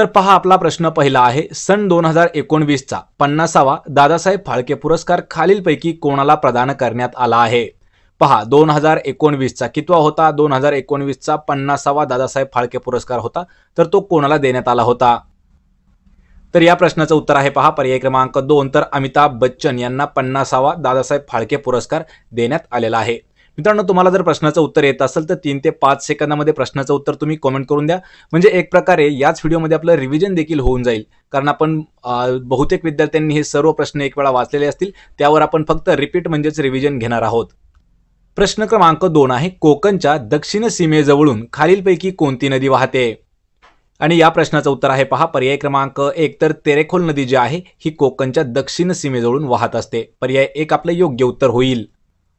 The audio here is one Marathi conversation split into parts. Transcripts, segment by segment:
तर पहा आपला प्रश्न पहिला आहे सन दोन हजार एकोणवीसचा पन्नासावा दादासाहेब फाळके पुरस्कार खालीलपैकी कोणाला प्रदान करण्यात आला आहे पहा दोन हजार एकोणवीसचा कितवा होता दोन हजार एकोणवीसचा पन्नासावा दादासाहेब फाळके पुरस्कार होता तर तो कोणाला देण्यात आला होता तर या प्रश्नाचं उत्तर आहे पहा पर्याय क्रमांक दोन तर अमिताभ बच्चन यांना पन्नासावा दादासाहेब फाळके पुरस्कार देण्यात आलेला आहे मित्रांनो तुम्हाला जर प्रश्नाचं उत्तर येत असेल तर तीन ते पाच सेकंदामध्ये प्रश्नाचं उत्तर तुम्ही कॉमेंट करून द्या म्हणजे एक प्रकारे याच व्हिडिओमध्ये आपलं रिव्हिजन देखील होऊन जाईल कारण आपण बहुतेक विद्यार्थ्यांनी हे सर्व प्रश्न एक वेळा वाचलेले असतील त्यावर आपण फक्त रिपीट म्हणजेच रिव्हिजन घेणार आहोत प्रश्न क्रमांक दोन आहे कोकणच्या दक्षिण सीमेजवळून खालीलपैकी कोणती नदी वाहते आणि या प्रश्नाचं उत्तर आहे पहा पर्याय क्रमांक एक तर तेरेखोल नदी जी आहे ही कोकणच्या दक्षिण सीमेजवळून वाहत असते पर्याय एक आपलं योग्य उत्तर होईल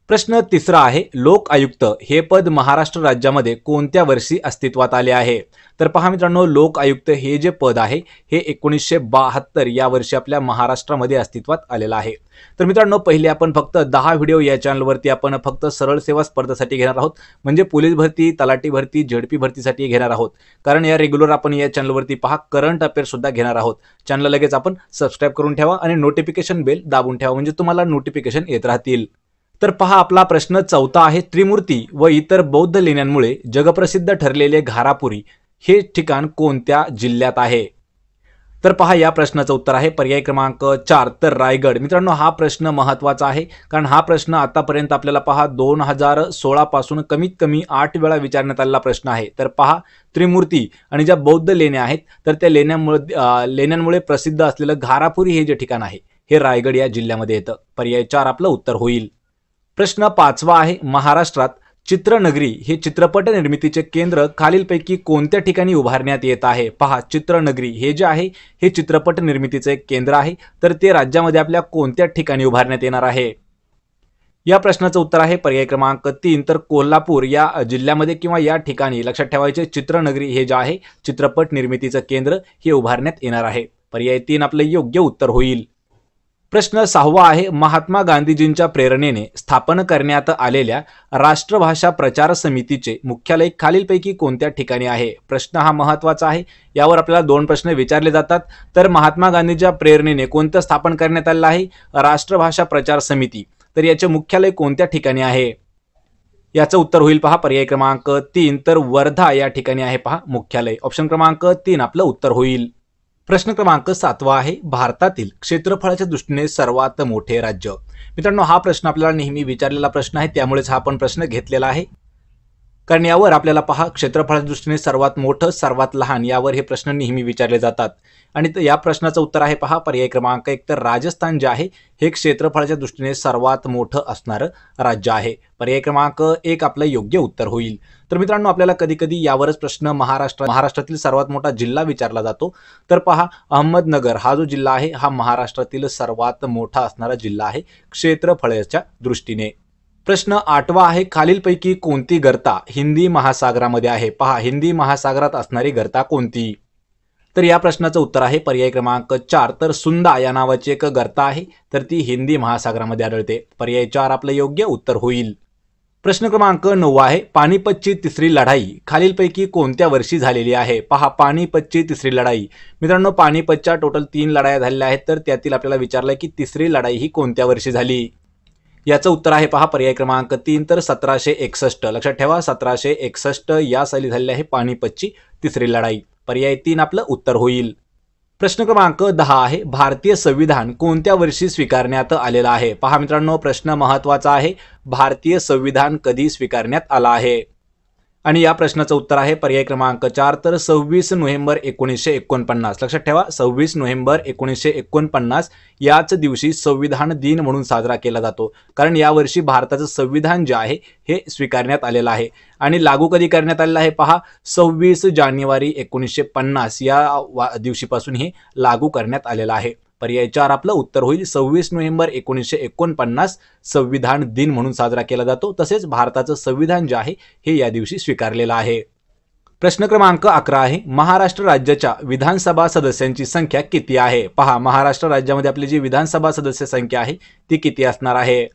प्रश्न तिसरा आहे लोक आयुक्त हे पद महाराष्ट्र राज्यामध्ये कोणत्या वर्षी अस्तित्वात आले आहे तर पहा मित्रांनो लोक आयुक्त हे जे पद आहे हे एकोणीसशे बहात्तर या वर्षी आपल्या महाराष्ट्रामध्ये अस्तित्वात आलेलं आहे तर मित्रांनो पहिले आपण फक्त दहा व्हिडिओ या चॅनलवरती आपण फक्त सरळ सेवा स्पर्धेसाठी घेणार आहोत म्हणजे पोलीस भरती तलाठी भरती झेडपी भरतीसाठी घेणार आहोत कारण या रेग्युलर आपण या चॅनलवरती पहा करंट अफेअर सुद्धा घेणार आहोत चॅनल लगेच आपण सबस्क्राईब करून ठेवा आणि नोटिफिकेशन बेल दाबून ठेवा म्हणजे तुम्हाला नोटिफिकेशन येत राहतील तर पहा आपला प्रश्न चौथा आहे त्रिमूर्ती व इतर बौद्ध लेण्यांमुळे जगप्रसिद्ध ठरलेले घारापुरी हे ठिकाण कोणत्या जिल्ह्यात आहे तर पहा या प्रश्नाचं उत्तर आहे पर्याय क्रमांक चार तर रायगड मित्रांनो हा प्रश्न महत्त्वाचा आहे कारण हा प्रश्न आतापर्यंत आपल्याला पहा दोन हजार सोळापासून कमीत कमी आठ वेळा विचारण्यात आलेला प्रश्न आहे तर पहा त्रिमूर्ती आणि ज्या बौद्ध लेण्या आहेत तर त्या लेण्यांमुळे लेण्यांमुळे प्रसिद्ध असलेलं घारापुरी हे जे ठिकाण आहे हे रायगड या जिल्ह्यामध्ये येतं पर्याय चार आपलं उत्तर होईल प्रश्न पाचवा आहे महाराष्ट्रात चित्रनगरी हे चित्रपट निर्मितीचे केंद्र खालीलपैकी कोणत्या ठिकाणी उभारण्यात येत आहे पहा चित्रनगरी हे जे आहे हे चित्रपट निर्मितीचे केंद्र आहे तर ते राज्यामध्ये आपल्या कोणत्या ठिकाणी उभारण्यात येणार आहे या प्रश्नाचं उत्तर आहे पर्याय क्रमांक तीन तर कोल्हापूर या जिल्ह्यामध्ये किंवा या ठिकाणी लक्षात ठेवायचे चित्रनगरी हे जे आहे चित्रपट निर्मितीचं केंद्र हे उभारण्यात येणार आहे पर्याय तीन आपलं योग्य उत्तर होईल प्रश्न सहावा आहे महात्मा गांधीजींच्या प्रेरणेने स्थापन करण्यात आलेल्या राष्ट्रभाषा प्रचार समितीचे मुख्यालय खालीलपैकी कोणत्या ठिकाणी आहे प्रश्न हा महत्त्वाचा आहे यावर आपल्याला दोन प्रश्न विचारले जातात तर महात्मा गांधीच्या प्रेरणेने कोणतं स्थापन करण्यात आलेलं आहे राष्ट्रभाषा प्रचार समिती तर याचे मुख्यालय कोणत्या ठिकाणी आहे याचं उत्तर होईल पहा पर्याय क्रमांक तीन तर वर्धा या ठिकाणी आहे पहा मुख्यालय ऑप्शन क्रमांक तीन आपलं उत्तर होईल प्रश्न क्रमांक सातवा आहे भारतातील क्षेत्रफळाच्या दृष्टीने सर्वात मोठे राज्य मित्रांनो हा प्रश्न आपल्याला नेहमी विचारलेला प्रश्न आहे त्यामुळेच हा आपण प्रश्न घेतलेला आहे कारण यावर आपल्याला पहा क्षेत्रफळाच्या दृष्टीने सर्वात मोठं सर्वात लहान यावर हे प्रश्न नेहमी विचारले जातात आणि या प्रश्नाचं उत्तर आहे पहा पर्याय क्रमांक एक तर राजस्थान जे आहे हे क्षेत्रफळाच्या दृष्टीने सर्वात मोठं असणारं राज्य आहे पर्याय क्रमांक एक आपलं योग्य उत्तर होईल तर मित्रांनो आपल्याला कधी कधी यावरच प्रश्न महाराष्ट्र महाराष्ट्रातील सर्वात मोठा जिल्हा विचारला जातो तर पहा अहमदनगर हा जो जिल्हा आहे हा महाराष्ट्रातील सर्वात मोठा असणारा जिल्हा आहे क्षेत्रफळाच्या दृष्टीने प्रश्न आठवा आहे खालीलपैकी कोणती गर्ता हिंदी महासागरामध्ये आहे पहा हिंदी महासागरात असणारी गर्ता कोणती तर या प्रश्नाचं उत्तर आहे पर्याय क्रमांक चार तर सुंदा या नावाची एक गर्ता आहे तर ती हिंदी महासागरामध्ये आढळते पर्याय चार आपलं योग्य उत्तर होईल प्रश्न क्रमांक नऊ आहे पानिपतची तिसरी लढाई खालीलपैकी कोणत्या वर्षी झालेली आहे पहा पानिपतची तिसरी लढाई मित्रांनो पाणीपतच्या टोटल तीन लढाया झालेल्या आहेत तर त्यातील आपल्याला विचारलं की तिसरी लढाई ही कोणत्या वर्षी झाली याचं उत्तर आहे पहा पर्याय क्रमांक तीन तर सतराशे एकसष्ट लक्षात ठेवा सतराशे एकसष्ट या साली झालेली आहे पानिपतची तिसरी लढाई पर्याय तीन आपलं उत्तर होईल प्रश्न क्रमांक दहा आहे भारतीय संविधान कोणत्या वर्षी स्वीकारण्यात आलेलं आहे पहा मित्रांनो प्रश्न महत्वाचा आहे भारतीय संविधान कधी स्वीकारण्यात आला आहे आणि या प्रश्नाचं उत्तर आहे पर्याय क्रमांक चार तर सव्वीस नोव्हेंबर एकोणीसशे एकोणपन्नास लक्षात ठेवा सव्वीस नोव्हेंबर एकोणीसशे एकोणपन्नास याच दिवशी संविधान दिन म्हणून साजरा केला जातो कारण यावर्षी भारताचं संविधान जे आहे हे स्वीकारण्यात आलेलं आहे आणि लागू कधी करण्यात आलेलं आहे पहा सव्वीस जानेवारी एकोणीसशे पन्नास या दिवशीपासून हे लागू करण्यात आलेलं आहे पर्याय चार आपलं उत्तर होईल सव्वीस नोव्हेंबर एकोणीसशे एकोणपन्नास संविधान दिन म्हणून साजरा केला जातो तसेच भारताचं संविधान जे आहे हे या दिवशी स्वीकारलेलं आहे प्रश्न क्रमांक अकरा आहे महाराष्ट्र राज्याच्या विधानसभा सदस्यांची संख्या किती आहे पहा महाराष्ट्र राज्यामध्ये आपली जी विधानसभा सदस्य संख्या आहे ती किती असणार आहे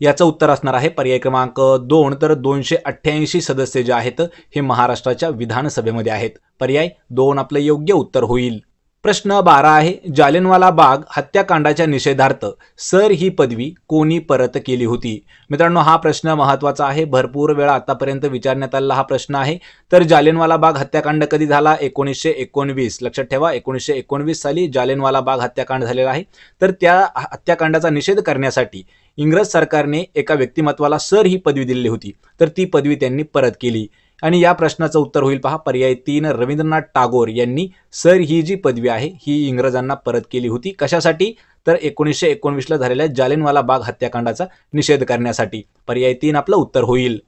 याचं उत्तर असणार आहे पर्याय क्रमांक दोन तर दोनशे अठ्ठ्याऐंशी सदस्य जे आहेत हे महाराष्ट्राच्या विधानसभेमध्ये आहेत पर्याय दोन आपलं योग्य उत्तर होईल प्रश्न बारा आहे जालिनवाला बाग हत्याकांडाच्या निषेधार्थ सर ही पदवी कोणी परत केली होती मित्रांनो हा प्रश्न महत्वाचा आहे भरपूर वेळा आतापर्यंत विचारण्यात आलेला हा प्रश्न आहे तर जालिनवाला बाग हत्याकांड कधी झाला एकोणीसशे एकोणवीस लक्षात ठेवा एकोणीसशे एकोणवीस साली जालिनवाला बाग हत्याकांड झालेला आहे तर त्या हत्याकांडाचा निषेध करण्यासाठी इंग्रज सरकारने एका व्यक्तिमत्वाला सर ही पदवी दिलेली होती तर ती पदवी त्यांनी परत केली आणि या प्रश्नाचं उत्तर होईल पहा पर्याय तीन रवींद्रनाथ टागोर यांनी सर ही जी पदवी आहे ही इंग्रजांना परत केली होती कशासाठी तर एकोणीसशे एकोणवीसला झालेल्या जालिनवाला बाग हत्याकांडाचा निषेध करण्यासाठी पर्याय तीन आपलं उत्तर होईल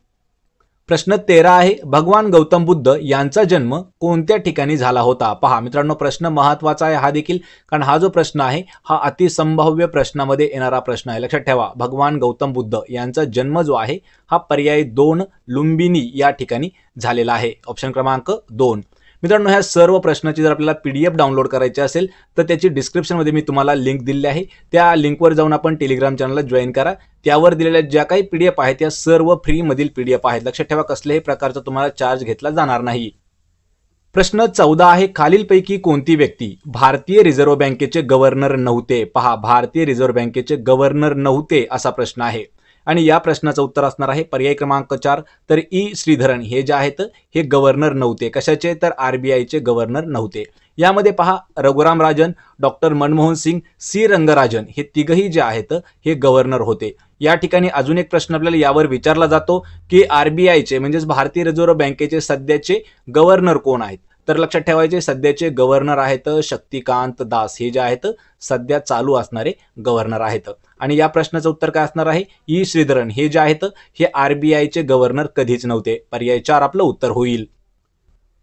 प्रश्न तेरा आहे भगवान गौतम बुद्ध यांचा जन्म कोणत्या ठिकाणी झाला होता पहा मित्रांनो प्रश्न महत्वाचा आहे हा देखील कारण हा जो प्रश्न आहे हा अतिसंभाव्य प्रश्नामध्ये येणारा प्रश्न आहे लक्षात ठेवा भगवान गौतम बुद्ध यांचा जन्म जो आहे हा पर्याय दोन लुंबिनी या ठिकाणी झालेला आहे ऑप्शन क्रमांक दोन मित्रांनो ह्या सर्व प्रश्नाची जर आपल्याला पी डी एफ डाउनलोड करायची असेल तर त्याची डिस्क्रिप्शनमध्ये मी तुम्हाला लिंक दिली आहे त्या लिंकवर जाऊन आपण टेलिग्राम चॅनलला जॉईन करा त्यावर दिलेल्या ज्या काही पी डी एफ आहेत त्या सर्व फ्रीमधील पी डी एफ आहेत लक्षात ठेवा कसल्याही प्रकारचा तुम्हाला चार्ज घेतला जाणार नाही प्रश्न चौदा आहे खालीलपैकी कोणती व्यक्ती भारतीय रिझर्व्ह बँकेचे गव्हर्नर नव्हते पहा भारतीय रिझर्व्ह बँकेचे गव्हर्नर नव्हते असा प्रश्न आहे आणि या प्रश्नाचं उत्तर असणार आहे पर्याय क्रमांक चार तर ई श्रीधरन हे जे आहेत हे गव्हर्नर नव्हते कशाचे तर आयचे गव्हर्नर नव्हते यामध्ये पहा रघुराम राजन डॉक्टर मनमोहन सिंग सी रंगराजन हे तिघही जे आहेत हे गव्हर्नर होते या ठिकाणी अजून एक प्रश्न आपल्याला यावर विचारला जातो की आयचे म्हणजेच भारतीय रिझर्व्ह बँकेचे सध्याचे गव्हर्नर कोण आहेत तर लक्षात ठेवायचे सध्याचे गव्हर्नर आहेत शक्तिकांत दास हे जे आहेत सध्या चालू असणारे गव्हर्नर आहेत आणि या प्रश्नाचं उत्तर काय असणार आहे ई श्रीधरन हे जे आहेत हे आरबीआयचे गव्हर्नर कधीच नव्हते पर्याय चार आपलं उत्तर होईल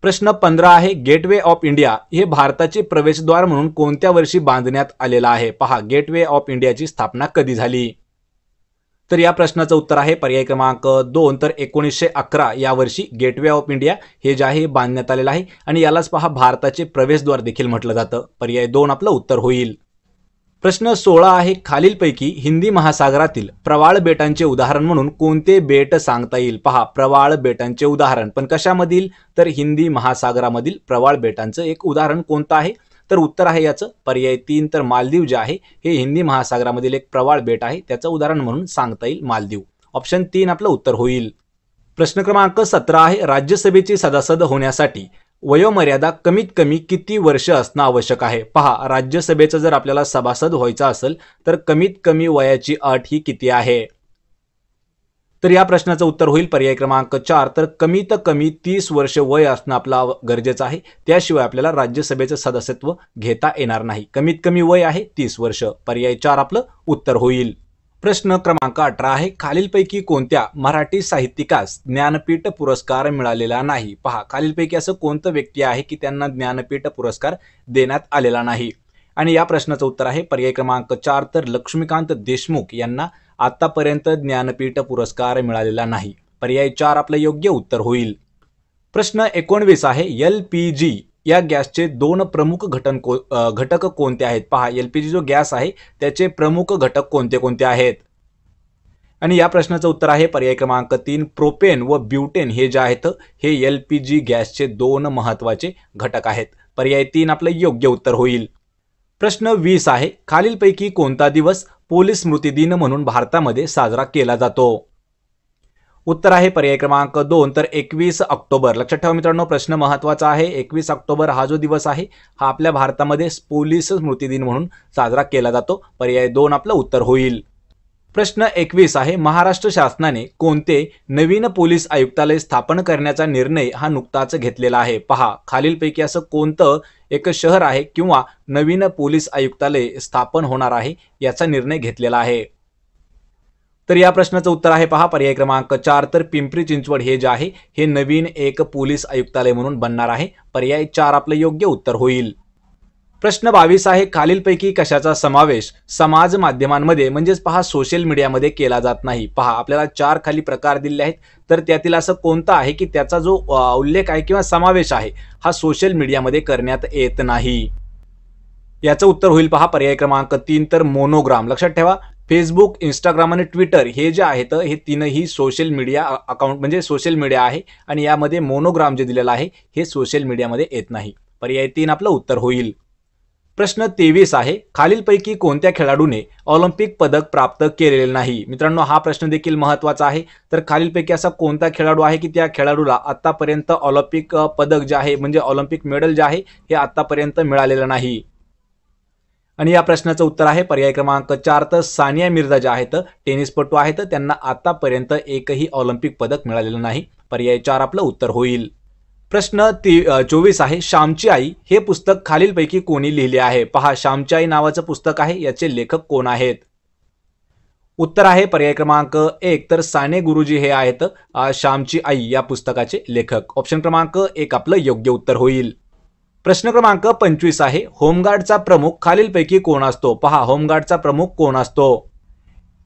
प्रश्न पंधरा आहे गेटवे ऑफ इंडिया हे भारताचे प्रवेशद्वार म्हणून कोणत्या वर्षी बांधण्यात आलेला आहे पहा गेटवे ऑफ इंडियाची स्थापना कधी झाली तर या प्रश्नाचं उत्तर आहे पर्याय क्रमांक दोन तर एकोणीसशे अकरा या वर्षी गेटवे ऑफ इंडिया हे जे आहे बांधण्यात आलेलं आहे आणि यालाच पहा भारताचे प्रवेशद्वार देखील म्हटलं जातं पर्याय दोन आपलं उत्तर होईल प्रश्न सोळा आहे खालीलपैकी हिंदी महासागरातील प्रवाळ बेटांचे उदाहरण म्हणून कोणते बेट सांगता येईल पहा प्रवाळ बेटांचे उदाहरण पण कशामधील तर हिंदी महासागरामधील प्रवाळ बेटांचं एक उदाहरण कोणतं आहे तर उत्तर आहे याचं पर्याय तीन तर मालदीव जे आहे हे हिंदी महासागरामधील एक प्रवाळ बेट आहे त्याचं उदाहरण म्हणून सांगता येईल मालदीव ऑप्शन तीन आपलं उत्तर होईल प्रश्न क्रमांक सतरा आहे राज्यसभेचे सदासद होण्यासाठी वयोमर्यादा कमीत कमी किती वर्ष असणं आवश्यक आहे पहा राज्यसभेचं जर आपल्याला सभासद व्हायचं असेल तर कमीत कमी वयाची अट ही किती आहे तर या प्रश्नाचं उत्तर होईल पर्याय क्रमांक चार तर कमीत कमी तीस वर्ष वय असणं आपलं गरजेचं आहे त्याशिवाय आपल्याला राज्यसभेचं सदस्यत्व घेता येणार नाही कमीत कमी वय आहे तीस वर्ष पर्याय चार आपलं उत्तर होईल प्रश्न क्रमांक अठरा आहे खालीलपैकी कोणत्या मराठी साहित्यिकास ज्ञानपीठ पुरस्कार मिळालेला नाही पहा खालीलपैकी असं कोणतं व्यक्ती आहे की त्यांना ज्ञानपीठ पुरस्कार देण्यात आलेला नाही आणि या प्रश्नाचं उत्तर आहे पर्याय क्रमांक चार तर लक्ष्मीकांत देशमुख यांना आतापर्यंत ज्ञानपीठ पुरस्कार मिळालेला नाही पर्याय चार आपलं योग्य उत्तर होईल प्रश्न एकोणवीस आहे एल पी जी या गॅसचे दोन प्रमुख घटन को घटक कोणते आहेत पहा एल पी जी जो गॅस आहे त्याचे प्रमुख घटक कोणते कोणते आहेत आणि या प्रश्नाचं उत्तर आहे पर्याय क्रमांक तीन प्रोपेन व ब्युटेन हे जे आहेत हे एल पी जी गॅसचे दोन महत्त्वाचे घटक आहेत पर्याय तीन आपलं योग्य उत्तर होईल प्रश्न वीस आहे खालीलपैकी कोणता दिवस पोलीस स्मृती दिन म्हणून भारतामध्ये साजरा केला जातो उत्तर आहे पर्याय क्रमांक दोन तर एकवीस ऑक्टोबर लक्षात ठेवा मित्रांनो प्रश्न महत्त्वाचा आहे एकवीस ऑक्टोबर हा जो दिवस आहे हा आपल्या भारतामध्ये पोलीस स्मृती दिन म्हणून साजरा केला जातो पर्याय दोन आपलं उत्तर होईल प्रश्न एकवीस आहे महाराष्ट्र शासनाने कोणते नवीन पोलीस आयुक्तालय स्थापन करण्याचा निर्णय हा नुकताच घेतलेला आहे पहा खालीलपैकी असं कोणतं एक शहर आहे किंवा नवीन पोलीस आयुक्तालय स्थापन होणार आहे याचा निर्णय घेतलेला आहे तर या प्रश्नाचं उत्तर आहे पहा पर्याय क्रमांक चार तर पिंपरी चिंचवड हे जे आहे हे नवीन एक पोलीस आयुक्तालय म्हणून बनणार आहे पर्याय चार आपलं योग्य उत्तर होईल प्रश्न बावीस आहे खालीलपैकी कशाचा समावेश समाज माध्यमांमध्ये म्हणजेच पहा सोशल मीडियामध्ये केला जात नाही पहा आपल्याला चार खाली प्रकार दिले आहेत तर त्यातील असं कोणता आहे की त्याचा जो उल्लेख आहे किंवा समावेश आहे हा सोशल मीडियामध्ये करण्यात येत नाही याचं उत्तर होईल पहा पर्याय क्रमांक तीन तर मोनोग्राम लक्षात ठेवा फेसबुक इंस्टाग्राम आणि ट्विटर हे जे आहेत हे तीनही सोशल मीडिया अकाउंट म्हणजे सोशल मीडिया आहे आणि यामध्ये मोनोग्राम जे दिलेलं आहे हे सोशल मीडियामध्ये येत नाही पर्याय तीन आपलं उत्तर होईल प्रश्न तेवीस आहे खालीलपैकी कोणत्या खेळाडूने ऑलिम्पिक पदक प्राप्त केलेले नाही मित्रांनो हा प्रश्न देखील महत्त्वाचा आहे तर खालीलपैकी असा कोणता खेळाडू आहे की त्या खेळाडूला आत्तापर्यंत ऑलिम्पिक पदक जे आहे म्हणजे ऑलिम्पिक मेडल जे आहे हे आत्तापर्यंत मिळालेलं नाही आणि या प्रश्नाचं उत्तर आहे पर्याय क्रमांक चार तर सानिया मिर्झा ज्या आहेत टेनिसपटू आहेत त्यांना आतापर्यंत एकही ऑलिम्पिक पदक मिळालेलं नाही पर्याय चार आपलं उत्तर होईल प्रश्न ती चोवीस आहे श्यामची आई हे पुस्तक खालीलपैकी कोणी लिहिले आहे पहा श्यामची आई नावाचं पुस्तक आहे याचे लेखक कोण आहेत उत्तर आहे पर्याय क्रमांक एक तर साने गुरुजी हे आहेत श्यामची आई या पुस्तकाचे लेखक ऑप्शन क्रमांक एक आपलं योग्य उत्तर होईल प्रश्न क्रमांक पंचवीस आहे होमगार्डचा प्रमुख खालीलपैकी कोण असतो पहा होमगार्डचा प्रमुख कोण असतो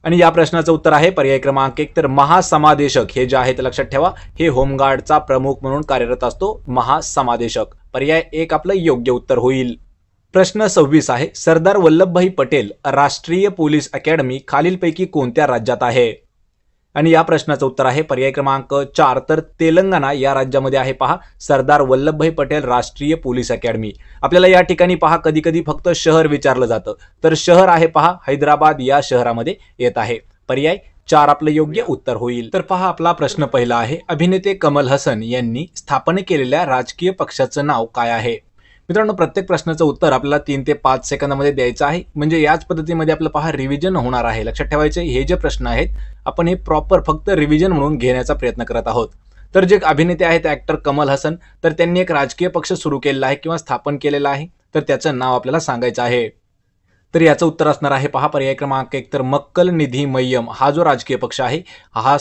आणि या प्रश्नाचं उत्तर आहे पर्याय क्रमांक एक तर महासमादेशक हे जे आहे ते लक्षात ठेवा हे होमगार्डचा प्रमुख म्हणून कार्यरत असतो महासमादेशक पर्याय एक आपलं योग्य उत्तर होईल प्रश्न सव्वीस आहे सरदार वल्लभभाई पटेल राष्ट्रीय पोलीस अकॅडमी खालीलपैकी कोणत्या राज्यात आहे आणि या प्रश्नाचं उत्तर आहे पर्याय क्रमांक चार तर तेलंगणा या राज्यामध्ये आहे पहा सरदार वल्लभभाई पटेल राष्ट्रीय पोलीस अकॅडमी आपल्याला या ठिकाणी पहा कधी कधी फक्त शहर विचारलं जातं तर शहर आहे पहा हैदराबाद या शहरामध्ये येत आहे पर्याय चार आपलं योग्य उत्तर होईल तर पहा आपला प्रश्न पहिला आहे अभिनेते कमल हसन यांनी स्थापन केलेल्या राजकीय पक्षाचं नाव काय आहे मित्रांनो प्रत्येक प्रश्नाचं उत्तर आपल्याला तीन ते पाच सेकंदामध्ये द्यायचं आहे म्हणजे याच पद्धतीमध्ये आपलं पहा रिव्हिजन होणार आहे लक्षात ठेवायचे हे जे प्रश्न आहेत आपण हे प्रॉपर फक्त रिव्हिजन म्हणून घेण्याचा प्रयत्न करत आहोत तर जे अभिनेते आहेत ॲक्टर कमल हसन तर त्यांनी एक राजकीय पक्ष सुरू केलेला आहे किंवा स्थापन केलेला आहे तर त्याचं नाव आपल्याला सांगायचं आहे तर याचं उत्तर असणार आहे पहा पर्याय क्रमांक एक तर मक्कल निधी मय्यम हा जो राजकीय पक्ष आहे हा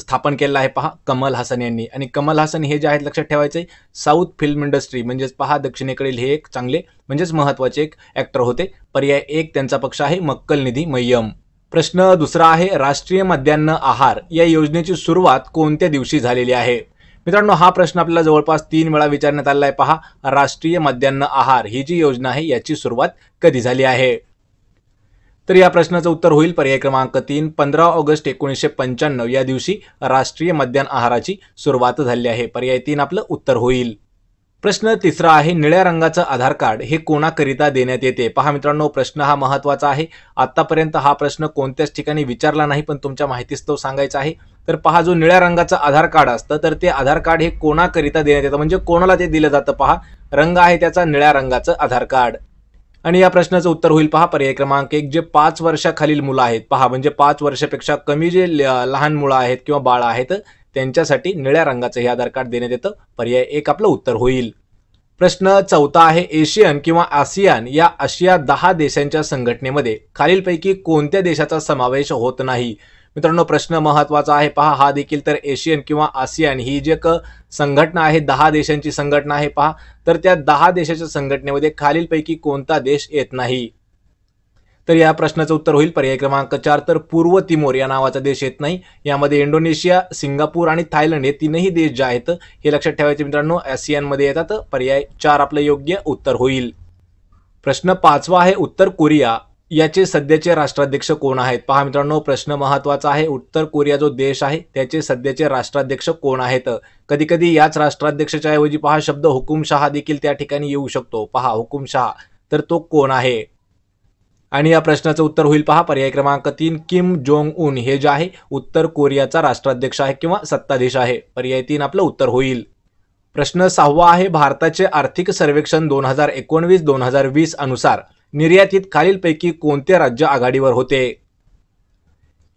स्थापन केलेला आहे पहा कमल हसन यांनी आणि कमल हसन हे जे आहेत लक्षात ठेवायचे साऊथ फिल्म इंडस्ट्री म्हणजेच पहा दक्षिणेकडील हे एक चांगले म्हणजेच महत्त्वाचे एक ॲक्टर होते पर्याय एक त्यांचा पक्ष आहे मक्कल निधी मय्यम प्रश्न दुसरा आहे राष्ट्रीय मध्यान्न आहार या योजनेची सुरुवात कोणत्या दिवशी झालेली आहे मित्रांनो हा प्रश्न आपल्याला जवळपास तीन वेळा विचारण्यात आलेला आहे पहा राष्ट्रीय मध्यान्न आहार ही जी योजना आहे याची सुरुवात कधी झाली आहे तर या प्रश्नाचं उत्तर होईल पर्याय क्रमांक तीन पंधरा ऑगस्ट एकोणीसशे पंच्याण्णव या दिवशी राष्ट्रीय मध्यान आहाराची सुरुवात झाली आहे पर्याय तीन आपलं उत्तर होईल प्रश्न तिसरा आहे निळ्या रंगाचं आधार कार्ड हे कोणाकरिता देण्यात येते पहा मित्रांनो प्रश्न हा महत्त्वाचा आहे आतापर्यंत हा प्रश्न कोणत्याच ठिकाणी विचारला नाही पण तुमच्या माहितीच तो सांगायचा आहे तर पहा जो निळ्या रंगाचं आधार कार्ड असतं तर ते आधार कार्ड हे कोणाकरिता देण्यात येतं म्हणजे कोणाला ते दिलं जातं पहा रंग आहे त्याचा निळ्या रंगाचं आधार कार्ड आणि या प्रश्नाचं उत्तर होईल पहा पर्याय क्रमांक एक जे पाच वर्षाखालील मुलं आहेत पहा म्हणजे पाच वर्षापेक्षा कमी जे लहान मुलं आहेत किंवा बाळ आहेत त्यांच्यासाठी निळ्या रंगाचं हे आधार कार्ड देण्यात येतं पर्याय एक आपलं उत्तर होईल प्रश्न चौथा आहे एशियन किंवा आसियान या आशिया दहा देशांच्या संघटनेमध्ये खालीलपैकी कोणत्या देशाचा समावेश होत नाही मित्रांनो प्रश्न महत्वाचा आहे पहा हा देखील तर एशियन किंवा आसियान ही जे क संघटना आहे दहा देशांची संघटना आहे पहा तर त्या दहा देशाच्या संघटनेमध्ये खालीलपैकी कोणता देश येत नाही तर या प्रश्नाचं उत्तर होईल पर्याय क्रमांक चार तर पूर्व तिमोर या नावाचा देश येत नाही यामध्ये इंडोनेशिया सिंगापूर आणि थायलंड हे तीनही देश जे आहेत हे लक्षात ठेवायचे मित्रांनो आसियानमध्ये येतात पर्याय चार आपलं योग्य उत्तर होईल प्रश्न पाचवा आहे उत्तर कोरिया याचे सध्याचे राष्ट्राध्यक्ष कोण आहेत पहा मित्रांनो प्रश्न महत्वाचा आहे उत्तर कोरिया जो देश आहे त्याचे सध्याचे राष्ट्राध्यक्ष कोण आहेत कधी कधी याच राष्ट्राध्यक्षाच्या ऐवजी पहा शब्द हुकुमशहा देखील त्या ठिकाणी येऊ शकतो पहा हुकुमशहा तर तो कोण आहे आणि या प्रश्नाचं उत्तर होईल पहा पर्याय क्रमांक तीन किम जोंग उन हे जे आहे उत्तर कोरियाचा राष्ट्राध्यक्ष आहे किंवा सत्ताधीश आहे पर्याय तीन आपलं उत्तर होईल प्रश्न सहावा आहे भारताचे आर्थिक सर्वेक्षण दोन हजार एकोणवीस दोन हजार वीस अनुसार निर्यातीत खालीलपैकी कोणते राज्य आघाडीवर होते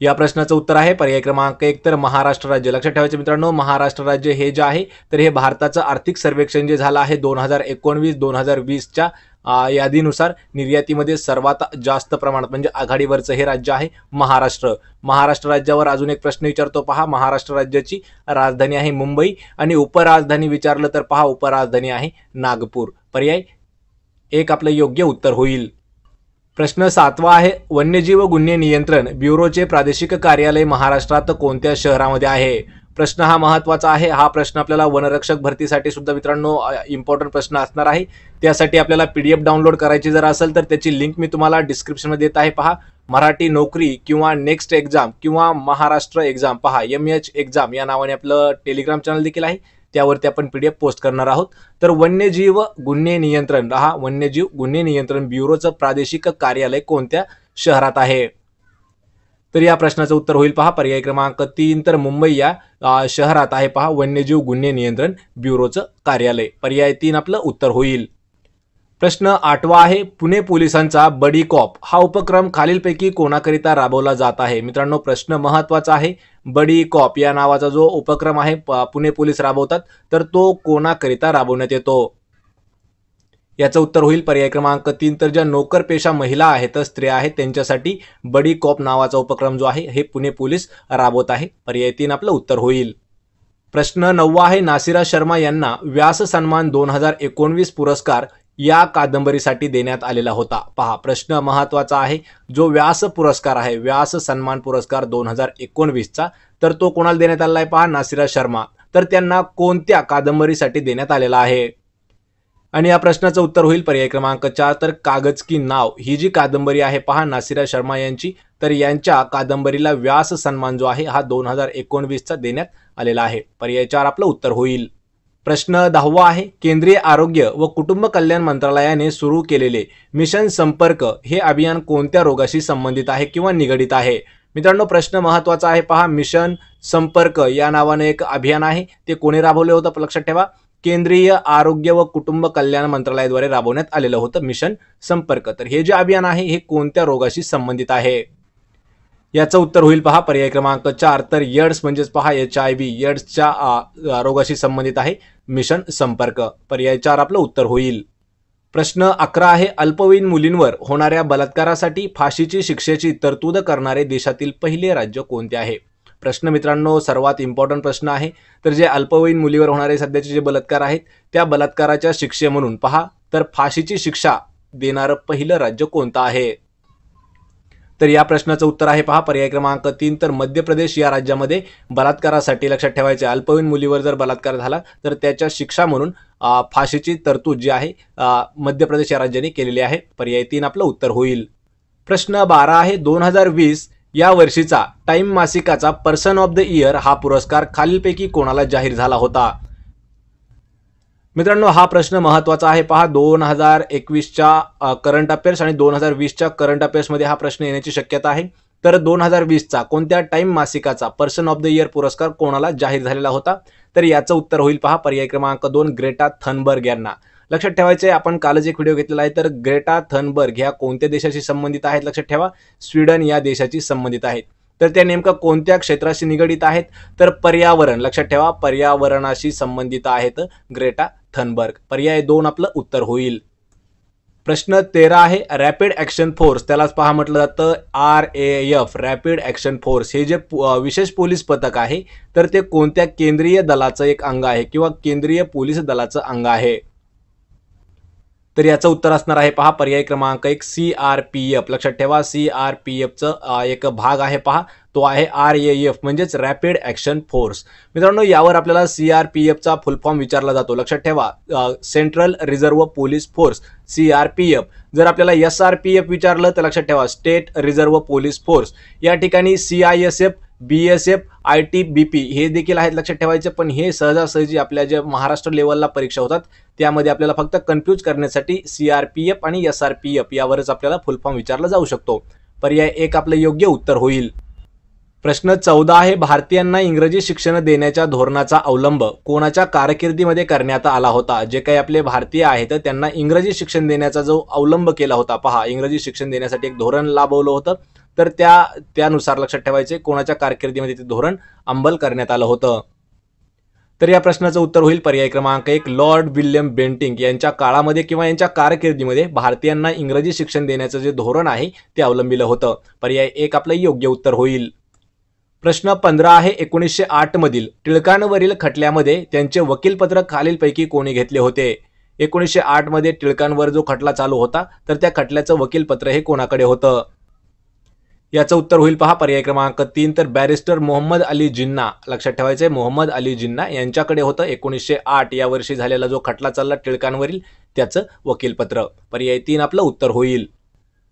या प्रश्नाचं उत्तर आहे पर्याय क्रमांक एक तर महाराष्ट्र राज्य लक्षात ठेवायचं मित्रांनो महाराष्ट्र राज्य हे जे आहे तर हे भारताचं आर्थिक सर्वेक्षण जे झालं आहे दोन हजार एकोणवीस दोन हजार वीसच्या यादीनुसार निर्यातीमध्ये सर्वात जास्त प्रमाणात म्हणजे आघाडीवरचं हे राज्य आहे महाराष्ट्र महाराष्ट्र राज्यावर अजून एक प्रश्न विचारतो पहा महाराष्ट्र राज्याची राजधानी आहे मुंबई आणि उपराजधानी विचारलं तर पहा उपराजधानी आहे नागपूर पर्याय एक आपलं योग्य उत्तर होईल प्रश्न सातवा आहे वन्यजीव गुन्हे नियंत्रण ब्युरोचे प्रादेशिक कार्यालय महाराष्ट्रात कोणत्या शहरामध्ये आहे प्रश्न हा महत्त्वाचा आहे हा प्रश्न आपल्याला वनरक्षक भरतीसाठी सुद्धा मित्रांनो इम्पॉर्टंट प्रश्न असणार आहे त्यासाठी आपल्याला पी डी एफ डाउनलोड करायची जर असेल तर त्याची लिंक मी तुम्हाला डिस्क्रिप्शनमध्ये देत आहे पहा मराठी नोकरी किंवा नेक्स्ट एक्झाम किंवा महाराष्ट्र एक्झाम पहा एम एच एक्झाम या नावाने आपलं टेलिग्राम चॅनल देखील आहे त्यावरती आपण पी डी एफ पोस्ट करणार आहोत तर वन्यजीव गुन्हे नियंत्रण हा वन्यजीव गुन्हे नियंत्रण ब्युरोचं प्रादेशिक कार्यालय कोणत्या शहरात आहे तर या प्रश्नाचं उत्तर होईल पहा पर्याय क्रमांक तीन तर मुंबई या शहरात आहे पहा वन्यजीव गुन्हे नियंत्रण ब्युरोचं कार्यालय पर्याय तीन आपलं उत्तर होईल प्रश्न आठवा आहे पुणे पोलिसांचा बडी कॉप हा उपक्रम खालीलपैकी कोणाकरिता राबवला जात आहे मित्रांनो प्रश्न महत्त्वाचा आहे बडी कॉप या नावाचा जो उपक्रम आहे पुणे पोलीस राबवतात तर तो कोणाकरिता राबवण्यात येतो याचं उत्तर होईल पर्याय क्रमांक तीन तर ज्या नोकर पेशा महिला आहेत स्त्रिया आहेत त्यांच्यासाठी बडी कॉप नावाचा उपक्रम जो आहे हे पुणे पोलीस राबवत आहे पर्याय तीन आपलं उत्तर होईल प्रश्न नववा आहे नासिरा शर्मा यांना व्यास सन्मान दोन हजार एकोणवीस पुरस्कार या कादंबरीसाठी देण्यात आलेला होता पहा प्रश्न महत्त्वाचा आहे जो व्यास पुरस्कार आहे व्यास सन्मान पुरस्कार दोन हजार एकोणवीसचा तर तो कोणाला देण्यात आलेला आहे पहा नासिरा शर्मा तर त्यांना कोणत्या कादंबरीसाठी देण्यात आलेला आहे आणि या प्रश्नाचं उत्तर होईल पर्याय क्रमांक चार तर कागज की नाव ही जी कादंबरी आहे पहा नासिरा शर्मा यांची तर यांच्या कादंबरीला व्यास सन्मान जो आहे हा दोन हजार एकोणवीसचा देण्यात आलेला आहे पर्याय चार आपलं उत्तर होईल प्रश्न दहावा आहे केंद्रीय आरोग्य व कुटुंब कल्याण मंत्रालयाने सुरू केलेले मिशन संपर्क हे अभियान कोणत्या रोगाशी संबंधित आहे किंवा निगडित आहे मित्रांनो प्रश्न महत्वाचा आहे पहा मिशन संपर्क या नावाने एक अभियान आहे ते कोणी राबवले होतं लक्षात ठेवा केंद्रीय आरोग्य व कुटुंब कल्याण मंत्रालयाद्वारे राबवण्यात आलेलं होतं मिशन संपर्क तर हे जे अभियान आहे हे कोणत्या रोगाशी संबंधित आहे याचं उत्तर होईल पहा पर्याय क्रमांक चार तर यड्स म्हणजेच पहा एच आय बी यड्सच्या रोगाशी संबंधित आहे मिशन संपर्क पर्याय चार आपलं उत्तर होईल प्रश्न अकरा आहे अल्पवयीन मुलींवर होणाऱ्या बलात्कारासाठी फाशीची शिक्षेची तरतूद करणारे देशातील पहिले राज्य कोणते आहे प्रश्न मित्रांनो सर्वात इम्पॉर्टंट प्रश्न आहे तर जे अल्पवयीन मुलीवर होणारे सध्याचे जे बलात्कार आहेत त्या बलात्काराच्या शिक्षे म्हणून पहा तर फाशीची शिक्षा देणारं पहिलं राज्य कोणतं आहे तर या प्रश्नाचं उत्तर आहे पहा पर्याय क्रमांक तीन तर मध्य प्रदेश या राज्यामध्ये बलात्कारासाठी लक्षात ठेवायचे अल्पवीन मुलीवर जर बलात्कार झाला तर त्याच्या शिक्षा म्हणून फाशीची तरतूद जी आहे मध्य प्रदेश या राज्याने केलेली आहे पर्याय तीन आपलं उत्तर होईल प्रश्न बारा आहे दोन हजार वीस या वर्षीचा टाइम मासिकाचा पर्सन ऑफ द इयर हा पुरस्कार खालीलपैकी कोणाला जाहीर झाला होता मित्रांनो हा प्रश्न महत्त्वाचा आहे पहा दोन हजार एकवीसच्या करंट अफेअर्स आणि दोन हजार वीसच्या करंट अफेअर्समध्ये हा प्रश्न येण्याची शक्यता आहे तर दोन हजार वीसचा कोणत्या टाइम मासिकाचा पर्सन ऑफ द इयर पुरस्कार कोणाला जाहीर झालेला होता तर याचं उत्तर होईल पहा पर्याय क्रमांक दोन ग्रेटा थनबर्ग यांना लक्षात ठेवायचे आपण कालच एक व्हिडिओ घेतलेला आहे तर ग्रेटा थनबर्ग ह्या कोणत्या देशाशी संबंधित आहेत लक्षात ठेवा स्वीडन या देशाशी संबंधित आहेत तर त्या नेमका कोणत्या क्षेत्राशी निगडित आहेत तर पर्यावरण लक्षात ठेवा पर्यावरणाशी संबंधित आहेत ग्रेटा थनबर्ग पर्याय दोन आपलं उत्तर होईल प्रश्न तेरा आहे रॅपिड ॲक्शन फोर्स त्यालाच पहा म्हटलं जातं R A F rapid action force हे जे विशेष पोलीस पथक आहे तर ते कोणत्या केंद्रीय दलाचं एक अंग आहे किंवा केंद्रीय पोलीस दलाचं अंग आहे तर याचं उत्तर असणार आहे पहा पर्याय क्रमांक एक सी आर पी एफ लक्षात ठेवा सी आर पी एफचं एक भाग आहे पहा तो आहे आर ए एफ म्हणजेच रॅपिड ॲक्शन फोर्स मित्रांनो यावर आपल्याला सी आर पी एफचा फॉर्म विचारला जातो लक्षात ठेवा central reserve police force C R P F जर आपल्याला एस आर पी एफ विचारलं तर लक्षात ठेवा स्टेट रिझर्व्ह पोलीस फोर्स या ठिकाणी C I S F B S F I T B P हे देखील आहेत लक्षात ठेवायचे पण हे सहजासहजी आपल्या ज्या महाराष्ट्र लेवलला परीक्षा होतात त्यामध्ये आपल्याला फक्त कन्फ्यूज करण्यासाठी सी आर पी एफ आणि एस आर पी एफ यावरच आपल्याला फुलफॉर्म विचारला जाऊ शकतो पर्याय एक आपलं योग्य उत्तर होईल प्रश्न चौदा आहे भारतीयांना इंग्रजी शिक्षण देण्याच्या धोरणाचा अवलंब कोणाच्या कारकिर्दीमध्ये करण्यात आला होता जे काही आपले भारतीय आहेत त्यांना इंग्रजी शिक्षण देण्याचा जो अवलंब केला होता पहा इंग्रजी शिक्षण देण्यासाठी एक धोरण लाभवलं होतं तर त्या त्यानुसार लक्षात ठेवायचे कोणाच्या कारकिर्दीमध्ये ते धोरण अंमल करण्यात आलं होतं तर या प्रश्नाचं उत्तर होईल पर्याय क्रमांक एक लॉर्ड विल्यम बेंटिंग यांच्या काळामध्ये किंवा यांच्या कारकिर्दीमध्ये भारतीयांना इंग्रजी शिक्षण देण्याचं जे धोरण आहे ते अवलंबिलं होतं पर्याय एक आपलं योग्य उत्तर होईल प्रश्न पंधरा आहे एकोणीसशे मधील टिळकांवरील खटल्यामध्ये त्यांचे वकीलपत्र खालीलपैकी कोणी घेतले होते एकोणीसशे आठमध्ये टिळकांवर जो खटला चालू होता तर त्या खटल्याचं वकीलपत्र हे कोणाकडे होतं याचं उत्तर होईल पहा पर्याय क्रमांक तीन तर बॅरिस्टर मोहम्मद अली जिन्ना लक्षात ठेवायचंय मोहम्मद अली जिन्ना यांच्याकडे होतं एकोणीसशे आठ या वर्षी झालेला जो खटला चालला टिळकांवरील त्याचं वकीलपत्र पर्याय तीन आपलं उत्तर होईल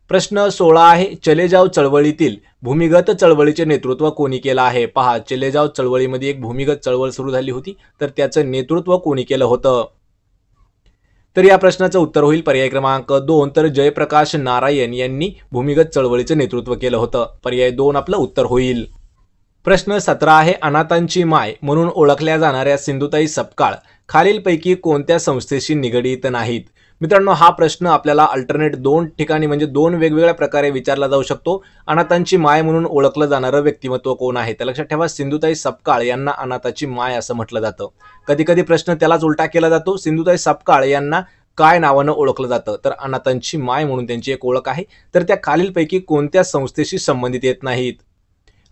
प्रश्न सोळा आहे चलेजाव चळवळीतील भूमिगत चळवळीचे नेतृत्व कोणी केलं आहे पहा चलेजाव चळवळीमध्ये एक भूमिगत चळवळ सुरू झाली होती तर त्याचं नेतृत्व कोणी केलं होतं तर या प्रश्नाचं उत्तर होईल पर्याय क्रमांक दोन तर जयप्रकाश नारायण यांनी भूमिगत चळवळीचं नेतृत्व केलं होतं पर्याय दोन आपलं उत्तर होईल प्रश्न सतरा आहे अनाथांची माय म्हणून ओळखल्या जाणाऱ्या सिंधुताई सपकाळ खालीलपैकी कोणत्या संस्थेशी निगडीत नाहीत मित्रांनो हा प्रश्न आपल्याला अल्टरनेट दोन ठिकाणी म्हणजे दोन वेगवेगळ्या प्रकारे विचारला जाऊ शकतो अनाथांची माय म्हणून ओळखलं जाणारं व्यक्तिमत्व कोण आहे तर लक्षात ठेवा सिंधुताई सपकाळ यांना अनाथाची माय असं म्हटलं जातं कधी कधी प्रश्न त्यालाच उलटा केला जातो सिंधुताई सपकाळ यांना काय नावानं ओळखलं जातं तर अनाथांची माय म्हणून त्यांची एक ओळख आहे तर त्या खालीलपैकी कोणत्या संस्थेशी संबंधित येत नाहीत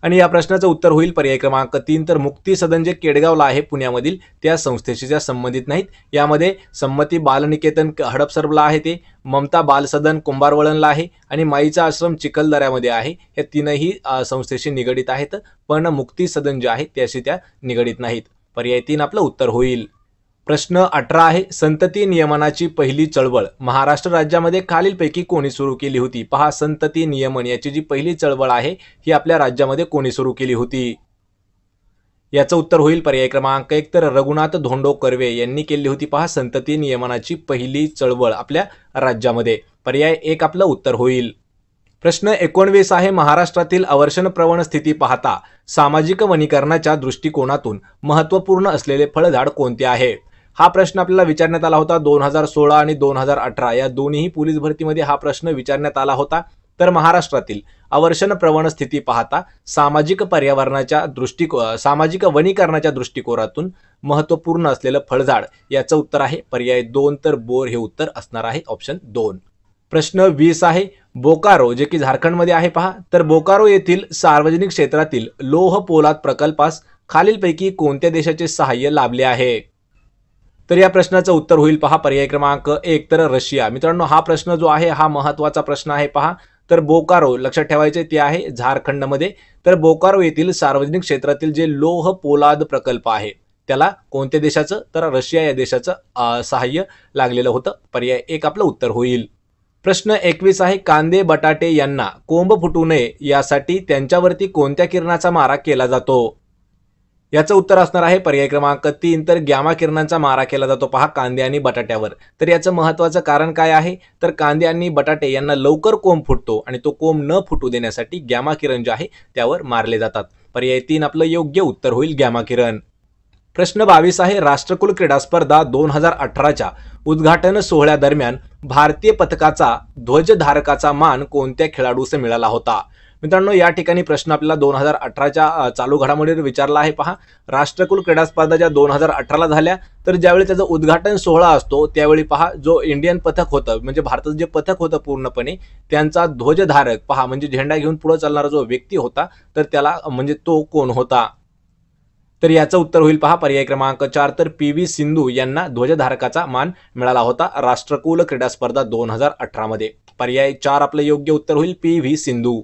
आणि या प्रश्नाचं उत्तर होईल पर्याय क्रमांक तीन तर मुक्ती सदन जे केडगावला आहे पुण्यामधील त्या संस्थेशी ज्या संबंधित नाहीत यामध्ये संमती बालनिकेतन हडपसरला आहे ते ममता बालसदन कुंभारवळणला आहे आणि माईचा आश्रम चिखलदऱ्यामध्ये आहे या तीनही संस्थेशी निगडित आहेत पण मुक्ती सदन जे आहे त्याशी त्या निगडित नाहीत पर्याय तीन आपलं उत्तर होईल प्रश्न अठरा आहे संतती नियमनाची पहिली चळवळ महाराष्ट्र राज्यामध्ये खालीलपैकी कोणी सुरू केली होती पहा संतती नियमन याची जी पहिली चळवळ आहे ही आपल्या राज्यामध्ये कोणी सुरू केली होती याचं उत्तर होईल पर्याय क्रमांक एक तर रघुनाथ धोंडो कर्वे यांनी केली होती पहा संतती नियमनाची पहिली चळवळ आपल्या राज्यामध्ये पर्याय एक आपलं उत्तर होईल प्रश्न एकोणवीस आहे महाराष्ट्रातील अवर्षण प्रवण स्थिती पाहता सामाजिक वनीकरणाच्या दृष्टिकोनातून महत्त्वपूर्ण असलेले फळझाड कोणते आहे हा प्रश्न आपल्याला विचारण्यात आला होता दोन हजार सोळा आणि दोन हजार अठरा या दोन्ही पोलीस भरतीमध्ये हा प्रश्न विचारण्यात आला होता तर महाराष्ट्रातील अवर्षण प्रवण स्थिती पाहता सामाजिक पर्यावरणाच्या दृष्टिको सामाजिक वनीकरणाच्या दृष्टिकोनातून महत्त्वपूर्ण असलेलं फळझाड याचं उत्तर आहे पर्याय दोन तर बोर हे उत्तर असणार आहे ऑप्शन दोन प्रश्न वीस आहे बोकारो जे की झारखंडमध्ये आहे पहा तर बोकारो येथील सार्वजनिक क्षेत्रातील लोह पोलाद प्रकल्पास खालीलपैकी कोणत्या देशाचे सहाय्य लाभले आहे तर या प्रश्नाचं उत्तर होईल पहा पर्याय क्रमांक एक तर रशिया मित्रांनो हा प्रश्न जो आहे हा महत्त्वाचा प्रश्न आहे पहा तर बोकारो लक्षात ठेवायचे ते आहे झारखंडमध्ये तर बोकारो येथील सार्वजनिक क्षेत्रातील जे लोह पोलाद प्रकल्प आहे त्याला कोणत्या देशाचं तर रशिया या देशाचं सहाय्य लागलेलं होतं पर्याय एक आपलं उत्तर होईल प्रश्न एकवीस आहे कांदे बटाटे यांना कोंब फुटू नये यासाठी त्यांच्यावरती कोणत्या किरणाचा मारा केला जातो याचं उत्तर असणार आहे पर्याय क्रमांक तीन तर ग्यामा किरणांचा मारा केला जातो पहा कांदे आणि बटाट्यावर तर याचं महत्त्वाचं कारण काय आहे तर कांदे आणि बटाटे यांना लवकर कोंब फुटतो आणि तो कोंब न फुटू देण्यासाठी ग्यामा किरण जे आहे त्यावर मारले जातात पर्याय तीन आपलं योग्य उत्तर होईल ग्यामा किरण प्रश्न बावीस आहे राष्ट्रकुल क्रीडा स्पर्धा दोन हजार अठराच्या उद्घाटन सोहळ्यादरम्यान भारतीय पथकाचा ध्वजधारकाचा मान कोणत्या खेळाडूस मिळाला होता मित्रांनो या ठिकाणी प्रश्न आपल्याला दोन हजार अठराच्या चालू घडामोडीवर विचारला आहे पहा राष्ट्रकुल क्रीडा स्पर्धा ज्या दोन हजार अठराला झाल्या तर ज्यावेळी त्याचा उद्घाटन सोहळा असतो त्यावेळी पहा जो इंडियन पथक होतं म्हणजे भारताचं जे पथक होतं पूर्णपणे त्यांचा ध्वजधारक पहा म्हणजे झेंडा घेऊन पुढे चालणारा जो व्यक्ती होता तर त्याला म्हणजे तो कोण होता तर याचं उत्तर होईल पहा पर्याय क्रमांक चार तर पी व्ही सिंधू यांना ध्वजधारकाचा मान मिळाला होता राष्ट्रकुल क्रीडा स्पर्धा दोन हजार अठरामध्ये पर्याय चार आपलं योग्य उत्तर होईल पी व्ही सिंधू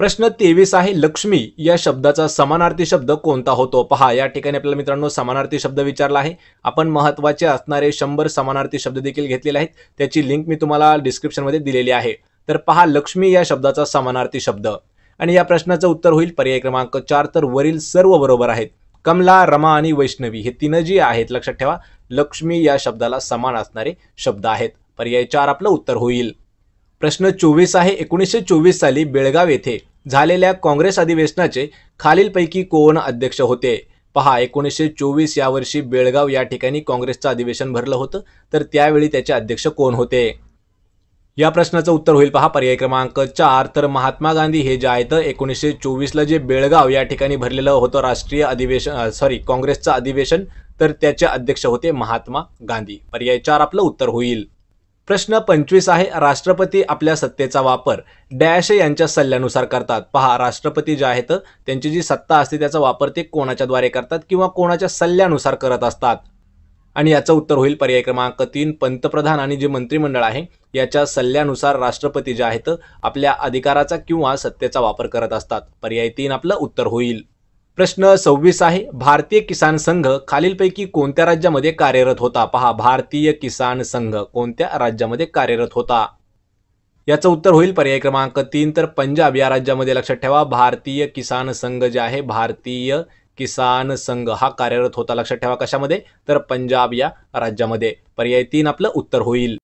प्रश्न तेवीस आहे लक्ष्मी या शब्दाचा समानार्थी शब्द कोणता होतो पहा या ठिकाणी आपल्याला मित्रांनो समानार्थी शब्द विचारला आहे आपण महत्त्वाचे असणारे शंभर समानार्थी शब्द देखील घेतलेले आहेत त्याची लिंक मी तुम्हाला डिस्क्रिप्शनमध्ये दिलेली आहे तर पहा लक्ष्मी या शब्दाचा समानार्थी शब्द आणि या प्रश्नाचं उत्तर होईल पर्याय क्रमांक चार तर वरील सर्व बरोबर आहेत कमला रमा आणि वैष्णवी हे तीन जी आहेत लक्षात ठेवा लक्ष्मी या शब्दाला समान असणारे शब्द आहेत पर्याय चार आपलं उत्तर होईल प्रश्न चोवीस आहे एकोणीसशे चोवीस साली बेळगाव येथे झालेल्या काँग्रेस अधिवेशनाचे खालीलपैकी कोण अध्यक्ष होते पहा एकोणीसशे चोवीस या वर्षी बेळगाव या ठिकाणी काँग्रेसचं अधिवेशन भरलं होतं तर त्यावेळी त्याचे अध्यक्ष कोण होते या प्रश्नाचं उत्तर होईल पहा पर्याय क्रमांक चार तर महात्मा गांधी हे जे आहेत एकोणीसशे चोवीसला जे बेळगाव या ठिकाणी भरलेलं होतं राष्ट्रीय अधिवेशन सॉरी काँग्रेसचं अधिवेशन तर त्याचे अध्यक्ष होते महात्मा गांधी पर्याय चार आपलं उत्तर होईल प्रश्न पंचवीस आहे राष्ट्रपती आपल्या सत्तेचा वापर डॅश यांच्या सल्ल्यानुसार करतात पहा राष्ट्रपती जे आहेत त्यांची जी सत्ता असते त्याचा वापर ते कोणाच्याद्वारे करतात किंवा कोणाच्या सल्ल्यानुसार करत असतात आणि याचं उत्तर होईल पर्याय क्रमांक तीन पंतप्रधान आणि जे मंत्रिमंडळ आहे याच्या सल्ल्यानुसार राष्ट्रपती जे आहेत आपल्या अधिकाराचा किंवा सत्तेचा वापर करत असतात पर्याय तीन आपलं उत्तर होईल प्रश्न सव्वीस आहे भारतीय किसान संघ खालीलपैकी कोणत्या राज्यामध्ये कार्यरत होता पहा भारतीय किसान संघ कोणत्या राज्यामध्ये कार्यरत होता याचं उत्तर होईल पर्याय क्रमांक तीन तर पंजाब या राज्यामध्ये लक्षात ठेवा भारतीय किसान संघ जे आहे भारतीय किसान संघ हा कार्यरत होता लक्षात ठेवा कशामध्ये तर पंजाब या राज्यामध्ये पर्याय तीन आपलं उत्तर होईल